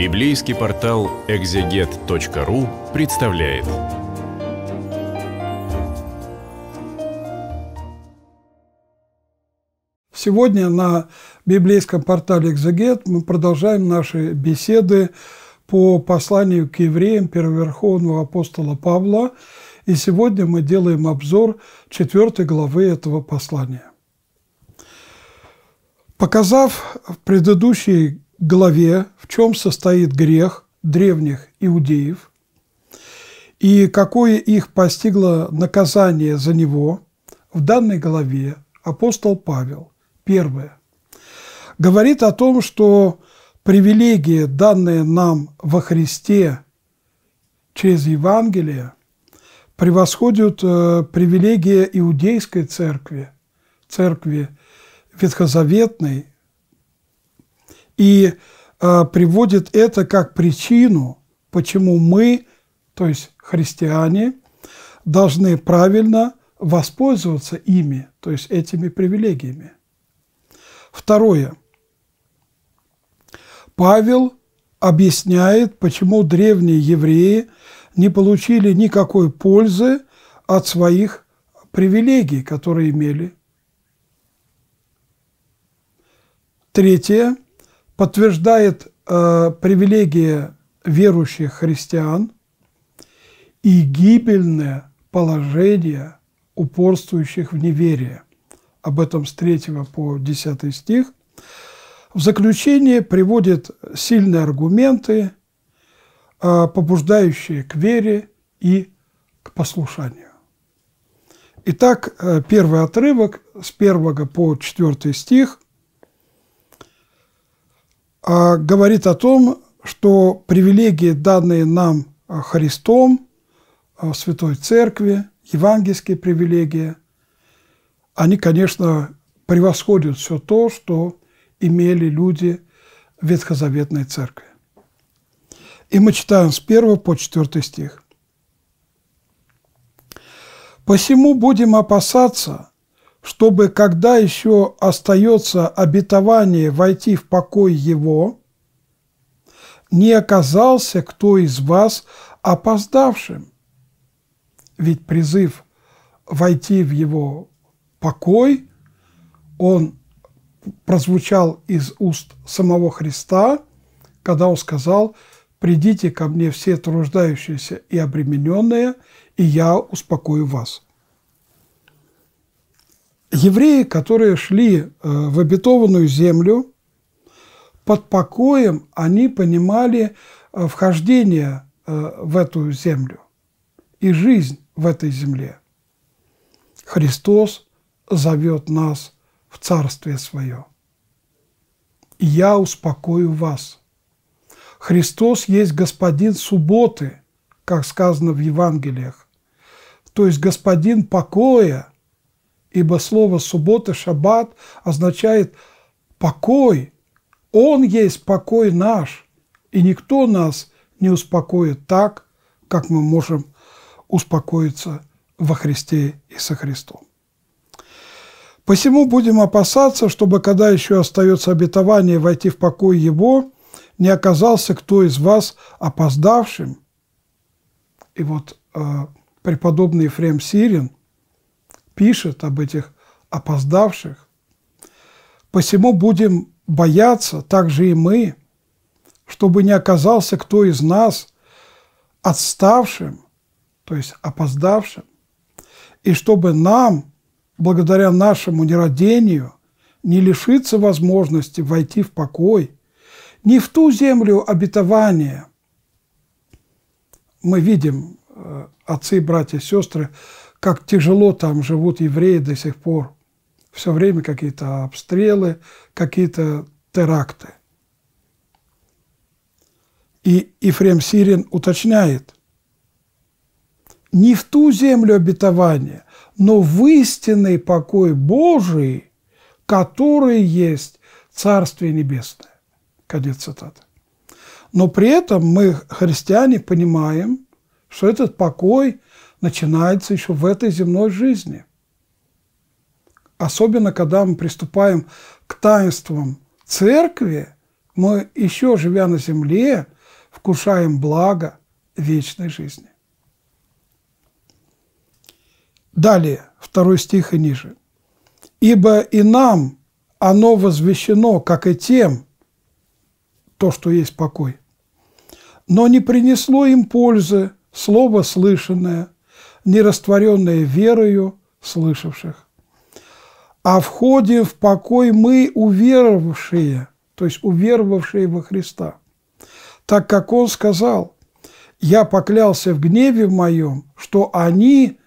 Библейский портал экзегет.ру представляет. Сегодня на библейском портале «Экзегет» мы продолжаем наши беседы по посланию к евреям первоверховного апостола Павла. И сегодня мы делаем обзор четвертой главы этого послания. Показав в предыдущей главе «В чем состоит грех древних иудеев» и какое их постигло наказание за него, в данной главе апостол Павел, первое, говорит о том, что привилегии, данные нам во Христе через Евангелие, превосходят э, привилегии иудейской церкви, церкви ветхозаветной и э, приводит это как причину, почему мы, то есть христиане, должны правильно воспользоваться ими, то есть этими привилегиями. Второе. Павел объясняет, почему древние евреи не получили никакой пользы от своих привилегий, которые имели. Третье – подтверждает э, привилегии верующих христиан и гибельное положение упорствующих в неверие Об этом с 3 по 10 стих. В заключение приводит сильные аргументы, э, побуждающие к вере и к послушанию. Итак, э, первый отрывок с 1 по 4 стих – а, говорит о том, что привилегии, данные нам а, Христом, а, в Святой Церкви, евангельские привилегии, они, конечно, превосходят все то, что имели люди в Ветхозаветной Церкви. И мы читаем с 1 по 4 стих. «Посему будем опасаться – чтобы, когда еще остается обетование войти в покой его, не оказался кто из вас опоздавшим. Ведь призыв войти в его покой, он прозвучал из уст самого Христа, когда он сказал «Придите ко мне все труждающиеся и обремененные, и я успокою вас» евреи, которые шли э, в обетованную землю, под покоем они понимали э, вхождение э, в эту землю и жизнь в этой земле. Христос зовет нас в Царствие Свое. И я успокою вас. Христос есть Господин субботы, как сказано в Евангелиях, то есть Господин покоя – ибо слово суббота, шаббат означает покой. Он есть покой наш, и никто нас не успокоит так, как мы можем успокоиться во Христе и со Христом. Посему будем опасаться, чтобы, когда еще остается обетование войти в покой Его, не оказался кто из вас опоздавшим. И вот э, преподобный Ефрем Сирин – пишет об этих опоздавших. Посему будем бояться, так же и мы, чтобы не оказался кто из нас отставшим, то есть опоздавшим, и чтобы нам, благодаря нашему нерадению, не лишиться возможности войти в покой, не в ту землю обетования. Мы видим, э, отцы, братья, сестры, как тяжело там живут евреи до сих пор. Все время какие-то обстрелы, какие-то теракты. И Ефрем Сирин уточняет, не в ту землю обетования, но в истинный покой Божий, который есть Царствие Небесное. Конец цитаты. Но при этом мы, христиане, понимаем, что этот покой – начинается еще в этой земной жизни. Особенно, когда мы приступаем к таинствам церкви, мы еще, живя на земле, вкушаем благо вечной жизни. Далее, второй стих и ниже. «Ибо и нам оно возвещено, как и тем, то, что есть покой, но не принесло им пользы слово слышанное, нерастворенное верою слышавших. А входим в покой мы, уверовавшие, то есть уверовавшие во Христа, так как Он сказал, «Я поклялся в гневе моем, что они,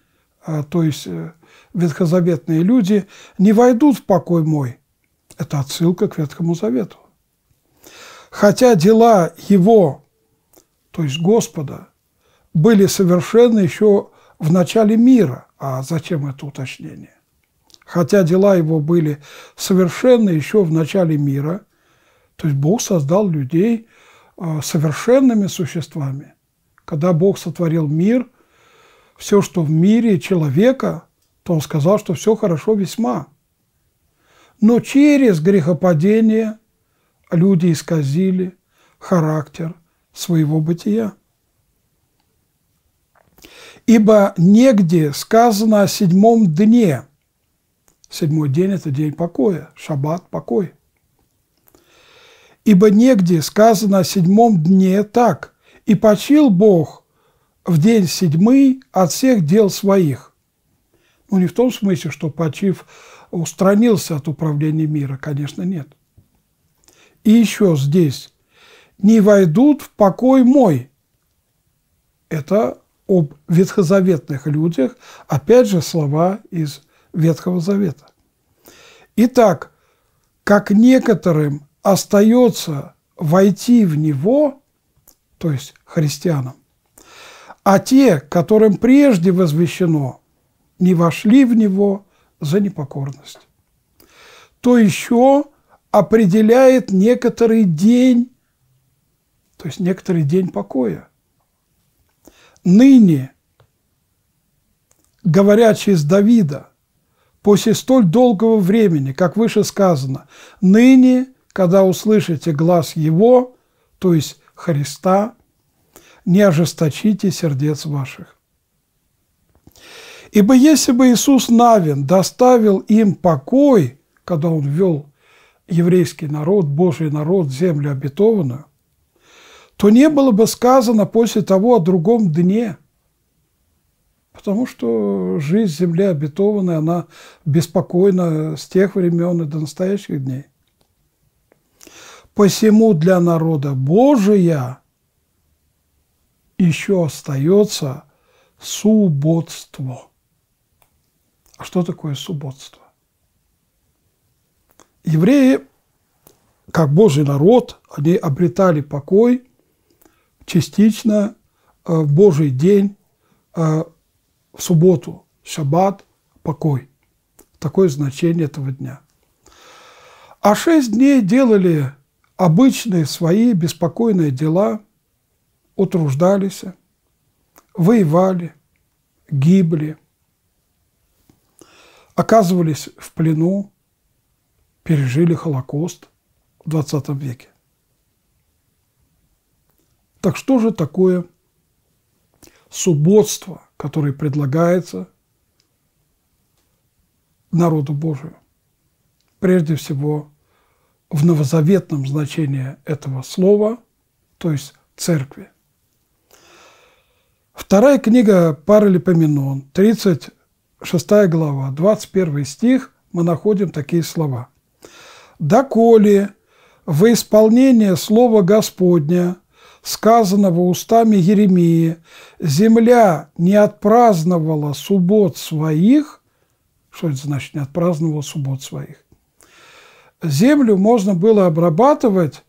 а, то есть э, ветхозаветные люди, не войдут в покой мой». Это отсылка к Ветхому Завету. Хотя дела Его, то есть Господа, были совершены еще в начале мира. А зачем это уточнение? Хотя дела его были совершенны еще в начале мира, то есть Бог создал людей а, совершенными существами. Когда Бог сотворил мир, все, что в мире человека, то Он сказал, что все хорошо весьма. Но через грехопадение люди исказили характер своего бытия ибо негде сказано о седьмом дне. Седьмой день – это день покоя, шаббат – покой. Ибо негде сказано о седьмом дне так, и почил Бог в день седьмый от всех дел своих. Ну, не в том смысле, что почив устранился от управления мира, конечно, нет. И еще здесь «не войдут в покой мой». Это об ветхозаветных людях, опять же слова из Ветхого Завета. Итак, как некоторым остается войти в него, то есть христианам, а те, которым прежде возвещено, не вошли в него за непокорность, то еще определяет некоторый день, то есть некоторый день покоя – ныне, говоря через Давида, после столь долгого времени, как выше сказано, ныне, когда услышите глаз его, то есть Христа, не ожесточите сердец ваших. Ибо если бы Иисус Навин доставил им покой, когда он ввел еврейский народ, Божий народ, землю обетованную, то не было бы сказано после того о другом дне. Потому что жизнь земли обетованная, она беспокойна с тех времен и до настоящих дней. Посему для народа Божия еще остается субботство. А что такое субботство? Евреи, как Божий народ, они обретали покой – частично э, в Божий день, э, в субботу, шаббат, покой. Такое значение этого дня. А шесть дней делали обычные свои беспокойные дела, утруждались, воевали, гибли, оказывались в плену, пережили Холокост в 20 веке. Так что же такое субботство, которое предлагается народу Божию? Прежде всего, в новозаветном значении этого слова, то есть церкви. Вторая книга Паралипоменон, 36 глава, 21 стих, мы находим такие слова. «Доколе во исполнение Слова Господня – сказанного устами Еремии, «Земля не отпраздновала суббот своих». Что это значит «не отпраздновала суббот своих»? Землю можно было обрабатывать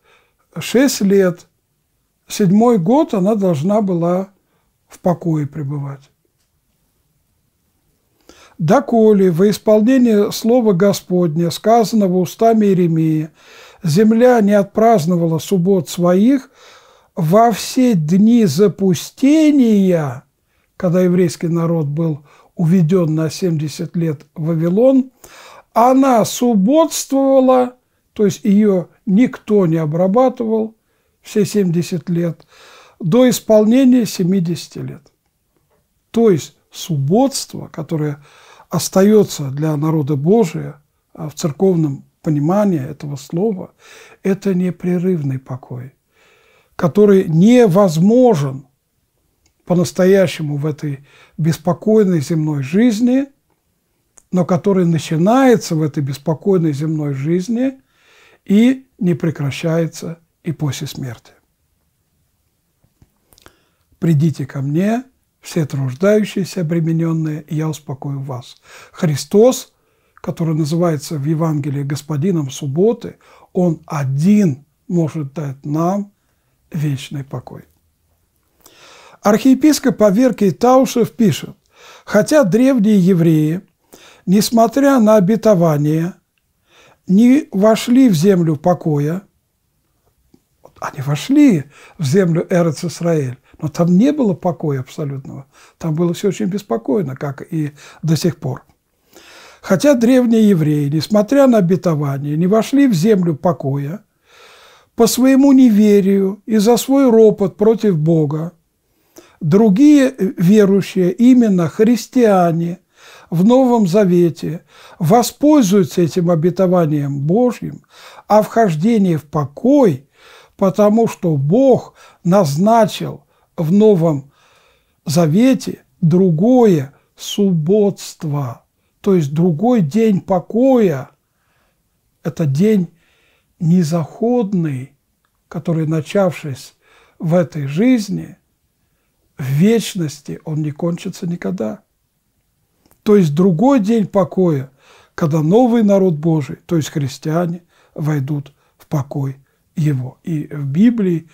6 лет. Седьмой год она должна была в покое пребывать. «Доколе во исполнение слова Господня, сказанного устами Иеремии, земля не отпраздновала суббот своих, во все дни запустения, когда еврейский народ был уведен на 70 лет в Вавилон, она субботствовала, то есть ее никто не обрабатывал все 70 лет, до исполнения 70 лет. То есть субботство, которое остается для народа Божия а в церковном понимании этого слова, это непрерывный покой – который невозможен по-настоящему в этой беспокойной земной жизни, но который начинается в этой беспокойной земной жизни и не прекращается и после смерти. «Придите ко мне, все труждающиеся, обремененные, и я успокою вас». Христос, который называется в Евангелии Господином субботы, Он один может дать нам – вечный покой. Архиепископ Аверкий Таушев пишет, хотя древние евреи, несмотря на обетование, не вошли в землю покоя, они вошли в землю Эрец Исраэль, но там не было покоя абсолютного. Там было все очень беспокойно, как и до сих пор. Хотя древние евреи, несмотря на обетование, не вошли в землю покоя, по своему неверию и за свой ропот против Бога. Другие э, верующие, именно христиане в Новом Завете, воспользуются этим обетованием Божьим о а вхождении в покой, потому что Бог назначил в Новом Завете другое субботство, то есть другой день покоя – это день незаходный, который, начавшись в этой жизни, в вечности он не кончится никогда. То есть другой день покоя, когда новый народ Божий, то есть христиане, войдут в покой его. И в Библии,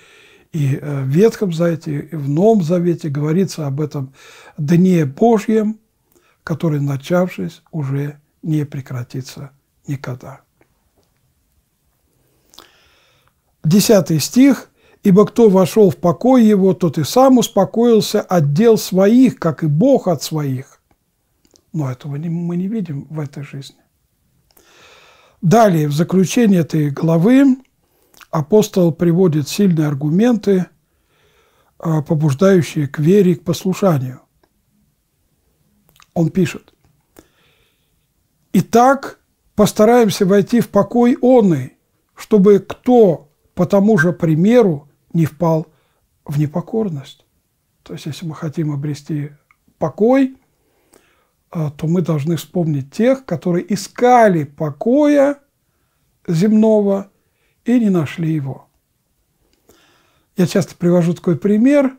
и э, в Ветхом Завете, и в Новом Завете говорится об этом дне Божьем, который, начавшись, уже не прекратится никогда. Десятый стих. «Ибо кто вошел в покой его, тот и сам успокоился от дел своих, как и Бог от своих». Но этого мы не видим в этой жизни. Далее, в заключение этой главы апостол приводит сильные аргументы, а, побуждающие к вере и к послушанию. Он пишет, «Итак, постараемся войти в покой оны, чтобы кто по тому же примеру не впал в непокорность. То есть, если мы хотим обрести покой, э, то мы должны вспомнить тех, которые искали покоя земного и не нашли его. Я часто привожу такой пример,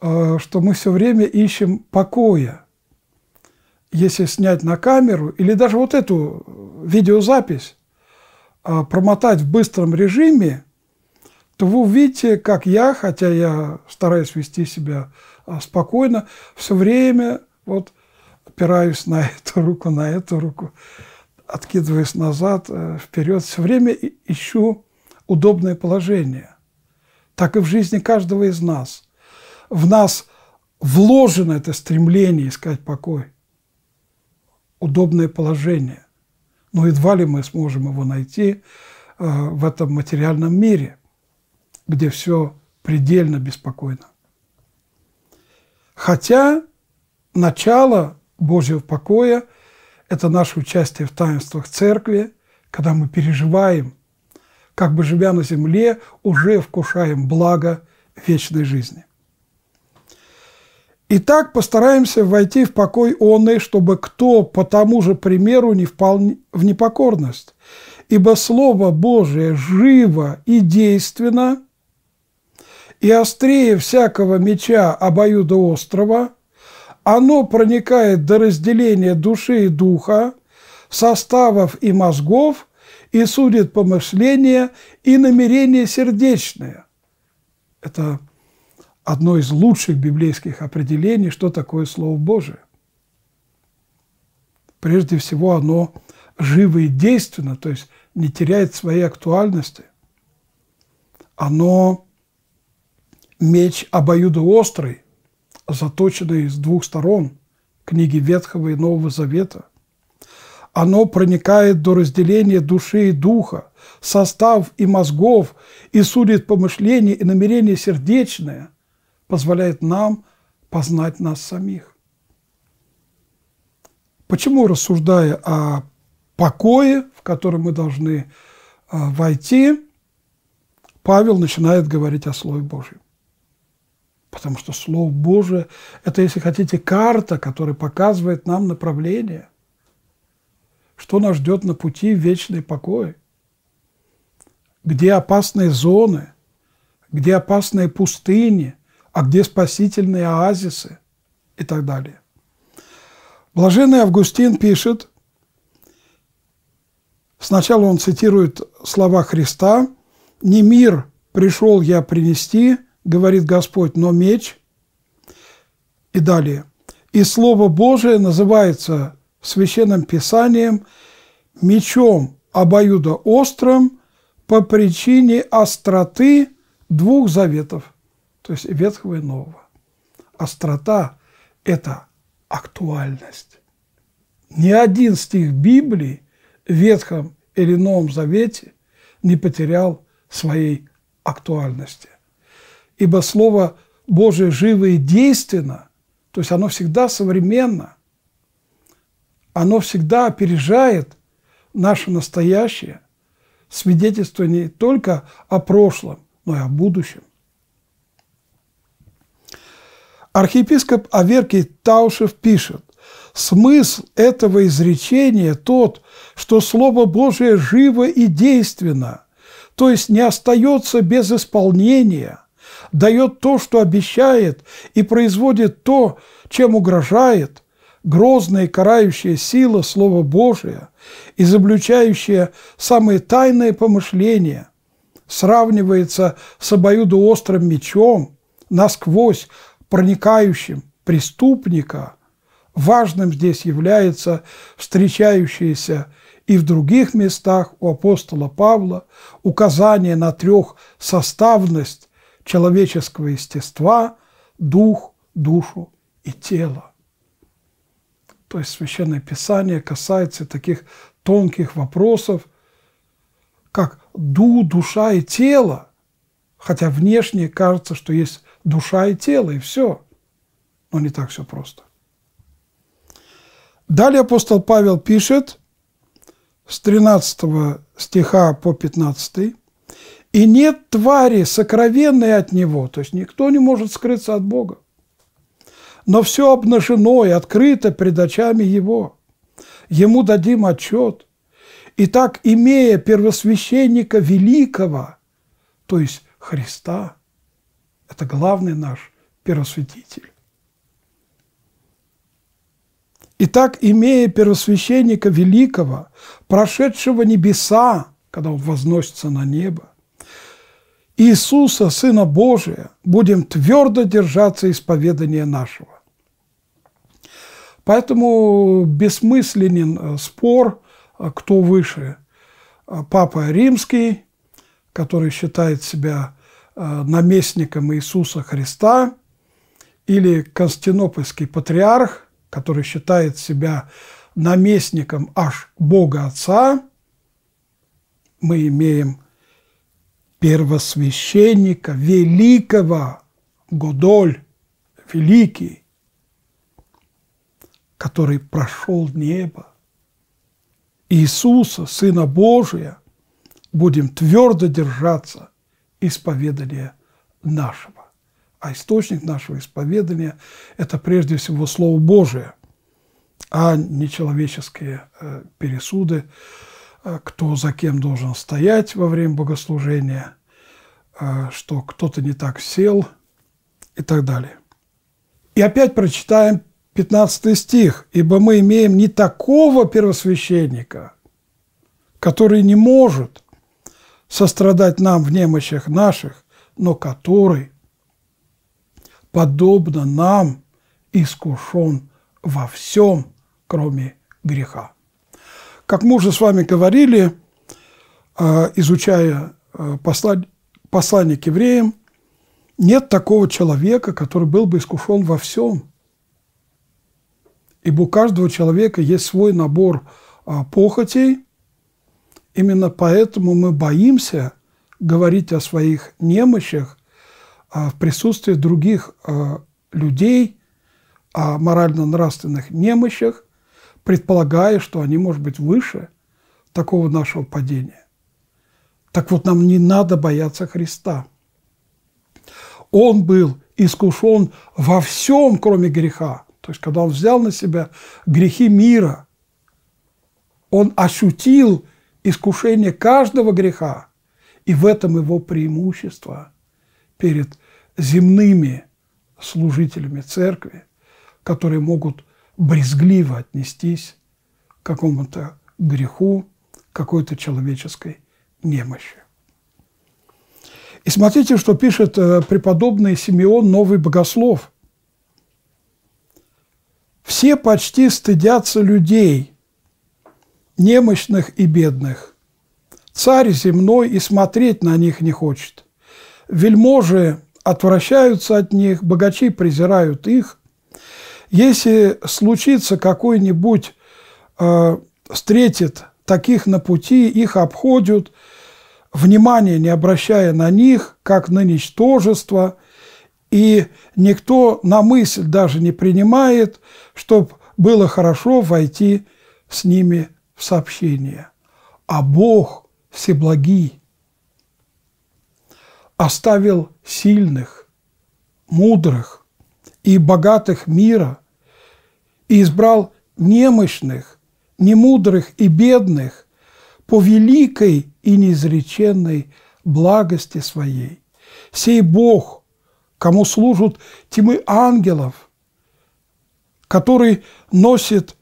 э, что мы все время ищем покоя. Если снять на камеру или даже вот эту э, видеозапись, а, промотать в быстром режиме, то вы увидите, как я, хотя я стараюсь вести себя а, спокойно, все время вот опираюсь на эту руку, на эту руку, откидываюсь назад, э, вперед, все время ищу удобное положение. Так и в жизни каждого из нас. В нас вложено это стремление искать покой, удобное положение но едва ли мы сможем его найти э, в этом материальном мире, где все предельно беспокойно. Хотя начало Божьего покоя – это наше участие в таинствах Церкви, когда мы переживаем, как бы живя на земле, уже вкушаем благо вечной жизни – Итак, постараемся войти в покой онный, чтобы кто по тому же примеру не впал в непокорность. Ибо Слово Божие живо и действенно, и острее всякого меча обоюда острова, оно проникает до разделения души и духа, составов и мозгов, и судит помышления и намерения сердечные. Это одно из лучших библейских определений, что такое Слово Божие. Прежде всего, оно живо и действенно, то есть не теряет своей актуальности. Оно меч обоюдоострый, заточенный с двух сторон книги Ветхого и Нового Завета. Оно проникает до разделения души и духа, состав и мозгов, и судит помышления и намерения сердечные – позволяет нам познать нас самих. Почему, рассуждая о покое, в который мы должны а, войти, Павел начинает говорить о Слове Божьем? Потому что Слово Божие – это, если хотите, карта, которая показывает нам направление, что нас ждет на пути в вечный покой, где опасные зоны, где опасные пустыни – а где спасительные оазисы и так далее. Блаженный Августин пишет, сначала он цитирует слова Христа, «Не мир пришел я принести, говорит Господь, но меч». И далее. И Слово Божие называется в Священном Писанием мечом обоюдоострым по причине остроты двух заветов – то есть Ветхого и Нового. Острота – это актуальность. Ни один стих Библии в Ветхом или Новом Завете не потерял своей актуальности. Ибо Слово Божие живо и действенно, то есть оно всегда современно, оно всегда опережает наше настоящее, свидетельство не только о прошлом, но и о будущем. Архиепископ Аверкий Таушев пишет, смысл этого изречения тот, что Слово Божие живо и действенно, то есть не остается без исполнения, дает то, что обещает, и производит то, чем угрожает, грозная и карающая сила Слова Божия, изобличающая самые тайные помышления, сравнивается с обоюдоострым мечом, насквозь проникающим преступника, важным здесь является встречающееся и в других местах у апостола Павла указание на трех составность человеческого естества – дух, душу и тело. То есть Священное Писание касается таких тонких вопросов, как ду, душа и тело, хотя внешне кажется, что есть душа и тело, и все. Но не так все просто. Далее апостол Павел пишет с 13 стиха по 15. «И нет твари, сокровенной от Него». То есть никто не может скрыться от Бога. «Но все обнажено и открыто пред очами Его. Ему дадим отчет. и так имея первосвященника великого, то есть Христа, это главный наш первосвятитель. Итак, имея первосвященника великого, прошедшего небеса, когда он возносится на небо, Иисуса, Сына Божия, будем твердо держаться исповедания нашего. Поэтому бессмысленен э, спор, э, кто выше. Э, Папа Римский, который считает себя Э, наместником Иисуса Христа, или константинопольский патриарх, который считает себя наместником аж Бога Отца, мы имеем первосвященника великого Годоль, великий, который прошел небо. Иисуса, Сына Божия, будем твердо держаться – исповедания нашего. А источник нашего исповедания – это прежде всего Слово Божие, а не человеческие э, пересуды, э, кто за кем должен стоять во время богослужения, э, что кто-то не так сел и так далее. И опять прочитаем 15 стих. «Ибо мы имеем не такого первосвященника, который не может – сострадать нам в немощах наших, но который, подобно нам, искушен во всем, кроме греха. Как мы уже с вами говорили, э, изучая э, послание к евреям, нет такого человека, который был бы искушен во всем. Ибо у каждого человека есть свой набор э, похотей, Именно поэтому мы боимся говорить о своих немощах а в присутствии других а, людей, о морально-нравственных немощах, предполагая, что они, может быть, выше такого нашего падения. Так вот, нам не надо бояться Христа. Он был искушен во всем, кроме греха. То есть, когда он взял на себя грехи мира, он ощутил искушение каждого греха. И в этом его преимущество перед земными служителями церкви, которые могут брезгливо отнестись к какому-то греху, какой-то человеческой немощи. И смотрите, что пишет э, преподобный Симеон, новый богослов. «Все почти стыдятся людей, немощных и бедных. Царь земной и смотреть на них не хочет. Вельможи отвращаются от них, богачи презирают их. Если случится какой-нибудь, э, встретит таких на пути, их обходят, внимание не обращая на них, как на ничтожество, и никто на мысль даже не принимает, чтобы было хорошо войти с ними в сообщение. А Бог всеблагий оставил сильных, мудрых и богатых мира и избрал немощных, немудрых и бедных по великой и неизреченной благости своей. Сей Бог, кому служат тьмы ангелов, который носит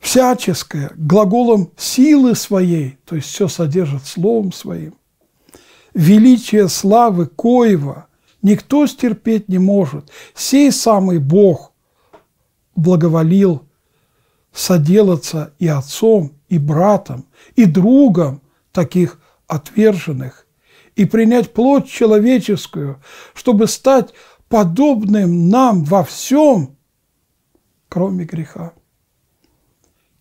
всяческое, глаголом силы своей, то есть все содержит словом своим, величие славы Коева никто стерпеть не может. Сей самый Бог благоволил соделаться и отцом, и братом, и другом таких отверженных, и принять плоть человеческую, чтобы стать подобным нам во всем, кроме греха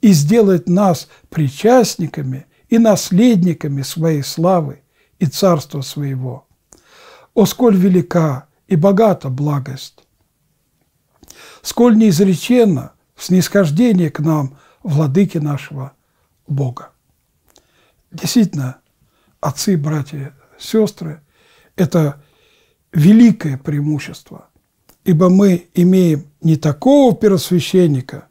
и сделать нас причастниками и наследниками своей славы и царства своего. О, сколь велика и богата благость! Сколь неизреченно снисхождение к нам владыки нашего Бога! Действительно, отцы, братья, сестры – это великое преимущество, ибо мы имеем не такого первосвященника,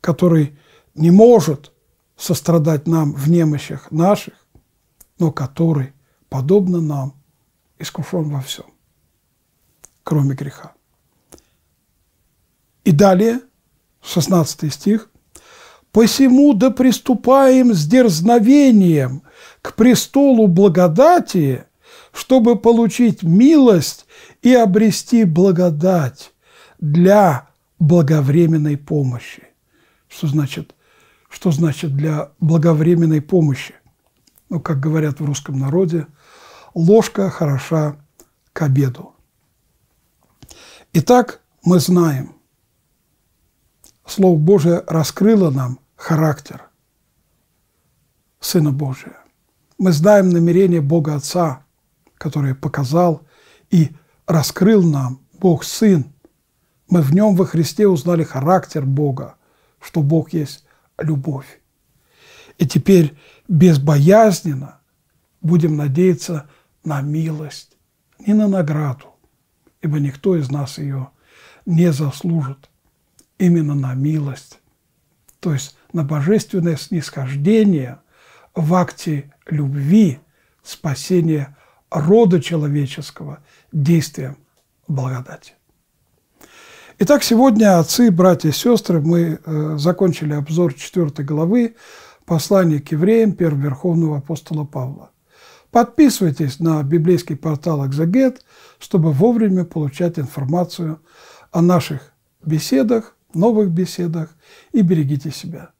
который не может сострадать нам в немощах наших, но который, подобно нам, искушен во всем, кроме греха. И далее, 16 стих, «Посему да приступаем с дерзновением к престолу благодати, чтобы получить милость и обрести благодать для благовременной помощи». Что значит – что значит для благовременной помощи. Ну, как говорят в русском народе, ложка хороша к обеду. Итак, мы знаем, Слово Божие раскрыло нам характер Сына Божия. Мы знаем намерение Бога Отца, которое показал и раскрыл нам Бог Сын. Мы в нем во Христе узнали характер Бога, что Бог есть любовь. И теперь безбоязненно будем надеяться на милость, не на награду, ибо никто из нас ее не заслужит. Именно на милость, то есть на божественное снисхождение в акте любви, спасения рода человеческого действием благодати. Итак, сегодня, отцы, братья и сестры, мы э, закончили обзор четвертой главы послания к евреям верховного апостола Павла. Подписывайтесь на библейский портал «Экзегет», чтобы вовремя получать информацию о наших беседах, новых беседах и берегите себя.